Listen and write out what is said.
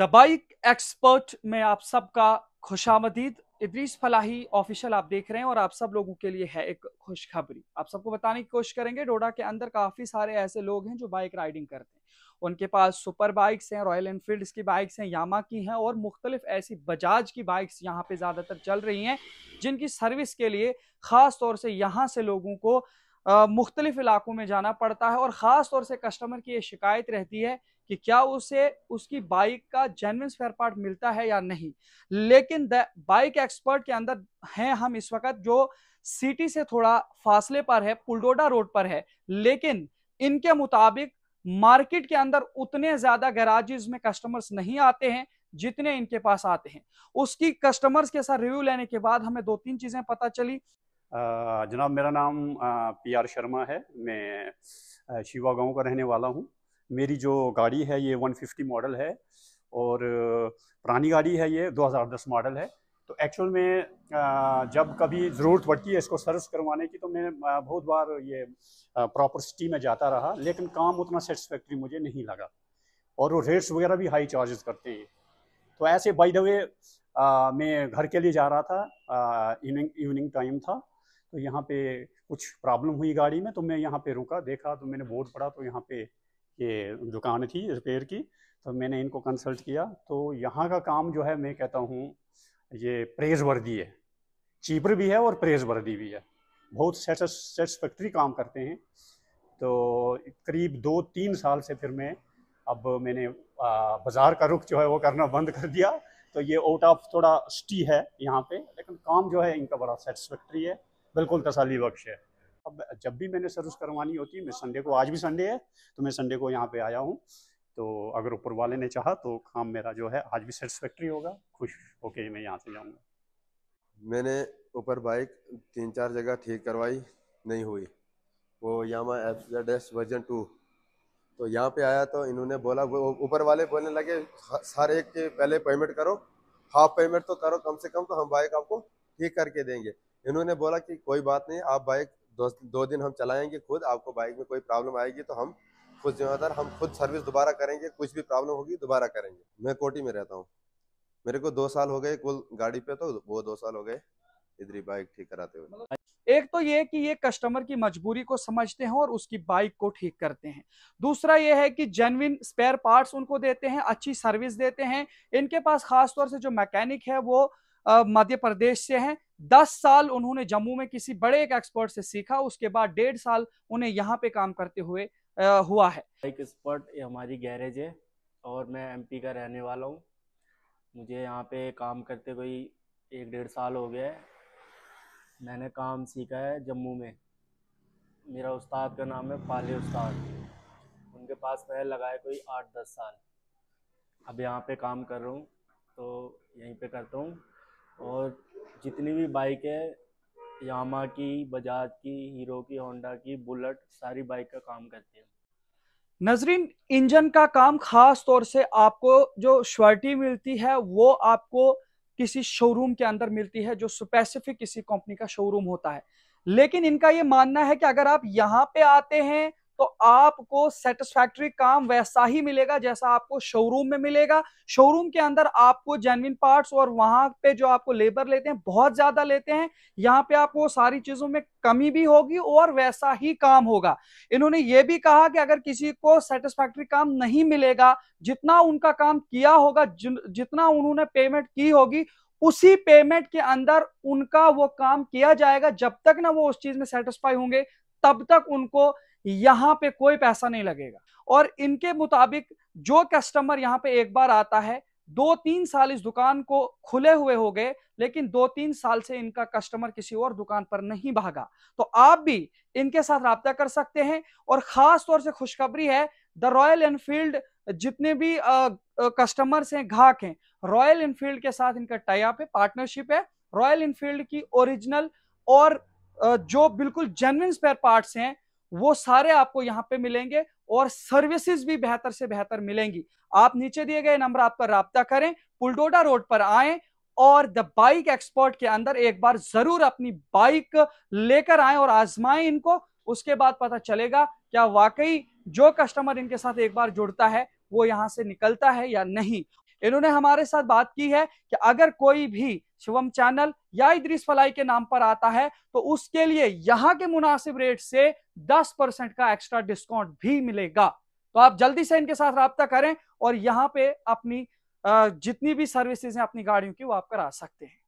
the bike expert में आप सबका खुशामदीद इद्रीस फलाही ऑफिशियल आप देख रहे हैं और आप सब लोगों के लिए है एक खुशखबरी आप सबको बताने की कोशिश करेंगे डोडा के अंदर काफ़ी सारे ऐसे लोग हैं जो बाइक राइडिंग करते हैं उनके पास सुपर बाइक्स हैं रॉयल एनफील्ड की बाइक्स हैं यामा की हैं और मुख्तलिफ ऐसी बजाज की बाइक्स यहाँ पे ज़्यादातर चल रही हैं जिनकी सर्विस के लिए ख़ास तौर से यहाँ से लोगों को मुख्तलिफ इलाकों में जाना पड़ता है और ख़ास तौर से कस्टमर की ये शिकायत रहती है कि क्या उसे उसकी बाइक का जेनविन स्पेयर पार्ट मिलता है या नहीं लेकिन बाइक एक्सपर्ट के अंदर हैं हम इस वक्त जो सिटी से थोड़ा फासले पर है पुलडोडा रोड पर है लेकिन इनके मुताबिक मार्केट के अंदर उतने ज़्यादा गैराज में कस्टमर्स नहीं आते हैं जितने इनके पास आते हैं उसकी कस्टमर्स के साथ रिव्यू लेने के बाद हमें दो तीन चीज़ें पता चली जनाब मेरा नाम पी आर शर्मा है मैं शिवा गांव का रहने वाला हूँ मेरी जो गाड़ी है ये 150 मॉडल है और पुरानी गाड़ी है ये 2010 मॉडल है तो एक्चुअल में जब कभी ज़रूरत पड़ती है इसको सर्विस करवाने की तो मैं बहुत बार ये प्रॉपर सिटी में जाता रहा लेकिन काम उतना सेटिसफेक्ट्री मुझे नहीं लगा और वो रेट्स वगैरह भी हाई चार्जेस करते हैं तो ऐसे बाई द वे मैं घर के लिए जा रहा था इवनिंग इवनिंग टाइम था तो यहाँ पे कुछ प्रॉब्लम हुई गाड़ी में तो मैं यहाँ पे रुका देखा तो मैंने बोर्ड पड़ा तो यहाँ पे ये दुकान थी रिपेयर की तो मैंने इनको कंसल्ट किया तो यहाँ का काम जो है मैं कहता हूँ ये प्रेज वर्दी है चीपर भी है और प्रेज वर्दी भी है बहुत सेटिस्फैक्ट्री काम करते हैं तो करीब दो तीन साल से फिर मैं अब मैंने बाज़ार का रुख जो है वो करना बंद कर दिया तो ये आउट ऑफ थोड़ा स्टी है यहाँ पे लेकिन काम जो है इनका बड़ा सेटिस्फैक्ट्री है बिल्कुल तसली बख्श है अब जब भी मैंने सर्विस करवानी होती है मैं संडे को आज भी संडे है तो मैं संडे को यहाँ पे आया हूँ तो अगर ऊपर वाले ने चाहा तो काम मेरा जो है आज भी सेटिस्फेक्ट्री होगा खुश होके मैं यहाँ से जाऊँगा मैंने ऊपर बाइक तीन चार जगह ठीक करवाई नहीं हुई वो Yamaha F S version two तो यहाँ पे आया तो इन्होंने बोला ऊपर वाले बोलने लगे हर एक के पहले पेमेंट करो हाफ पेमेंट तो करो कम से कम तो हम बाइक आपको ठीक करके देंगे इन्होंने बोला कि कोई बात नहीं आप बाइक दो, दो दिन हम चलाएंगे खुद आपको बाइक में कोई प्रॉब्लम आएगी तो हम खुद जिम्मेदार हम खुद सर्विस दोबारा करेंगे कुछ भी प्रॉब्लम होगी दोबारा करेंगे मैं कोटी में रहता हूँ मेरे को दो साल हो गए कुल गाड़ी पे तो वो दो साल हो गए इधरी बाइक ठीक कराते हुए एक तो ये कि ये कस्टमर की मजबूरी को समझते हैं और उसकी बाइक को ठीक करते हैं दूसरा ये है कि जेनविन स्पेयर पार्ट्स उनको देते हैं अच्छी सर्विस देते हैं इनके पास खास तौर से जो मैकेनिक है वो मध्य प्रदेश से हैं दस साल उन्होंने जम्मू में किसी बड़े एक एक्सपर्ट से सीखा उसके बाद डेढ़ साल उन्हें यहाँ पे काम करते हुए आ, हुआ है एक एक्सपर्ट ये हमारी गैरेज है और मैं एमपी का रहने वाला हूँ मुझे यहाँ पे काम करते कोई एक डेढ़ साल हो गया है मैंने काम सीखा है जम्मू में मेरा उस्ताद का नाम है पाले उस्ताद उनके पास मैं लगाए कोई आठ दस साल अब यहाँ पे काम कर रहा हूँ तो यहीं पे करता हूँ और जितनी भी बाइक है यामा की बजाज की हीरो की होंडा की बुलेट सारी बाइक का काम करती है नजरीन इंजन का काम खास तौर से आपको जो श्वर्टी मिलती है वो आपको किसी शोरूम के अंदर मिलती है जो स्पेसिफिक किसी कंपनी का शोरूम होता है लेकिन इनका ये मानना है कि अगर आप यहाँ पे आते हैं तो आपको सेटिस्फैक्ट्री काम वैसा ही मिलेगा जैसा आपको शोरूम में मिलेगा शोरूम के अंदर आपको जेनविन पार्ट्स और वहां पे जो आपको लेबर लेते हैं बहुत ज्यादा लेते हैं यहाँ पे आपको सारी चीजों में कमी भी होगी और वैसा ही काम होगा इन्होंने ये भी कहा कि अगर किसी को सेटिस्फैक्ट्री काम नहीं मिलेगा जितना उनका काम किया होगा जितना उन्होंने पेमेंट की होगी उसी पेमेंट के अंदर उनका वो काम किया जाएगा जब तक ना वो उस चीज में सेटिस्फाई होंगे तब तक उनको यहाँ पे कोई पैसा नहीं लगेगा और इनके मुताबिक जो कस्टमर यहाँ पे एक बार आता है दो तीन साल इस दुकान को खुले हुए हो गए लेकिन दो तीन साल से इनका कस्टमर किसी और दुकान पर नहीं भागा तो आप भी इनके साथ रहा कर सकते हैं और ख़ास तौर से खुशखबरी है द रॉयल एनफील्ड जितने भी कस्टमर्स हैं ग्राहक हैं रॉयल इनफील्ड के साथ इनका टाइप है पार्टनरशिप है रॉयल इनफील्ड की ओरिजिनल और जो बिल्कुल जेनविन स्पेयर पार्ट्स हैं वो सारे आपको यहाँ पे मिलेंगे और सर्विसेज भी बेहतर से बेहतर मिलेंगी आप नीचे दिए गए नंबर आप पर रबता करें पुलडोडा रोड पर आए और द बाइक एक्सपर्ट के अंदर एक बार जरूर अपनी बाइक लेकर आए और आजमाएं इनको उसके बाद पता चलेगा क्या वाकई जो कस्टमर इनके साथ एक बार जुड़ता है वो यहां से निकलता है या नहीं इन्होंने हमारे साथ बात की है कि अगर कोई भी शिवम चैनल या इद्रिस फलाई के नाम पर आता है तो उसके लिए यहाँ के मुनासिब रेट से 10 परसेंट का एक्स्ट्रा डिस्काउंट भी मिलेगा तो आप जल्दी से इनके साथ रबता करें और यहाँ पे अपनी जितनी भी सर्विसेज हैं अपनी गाड़ियों की वो आप करा सकते हैं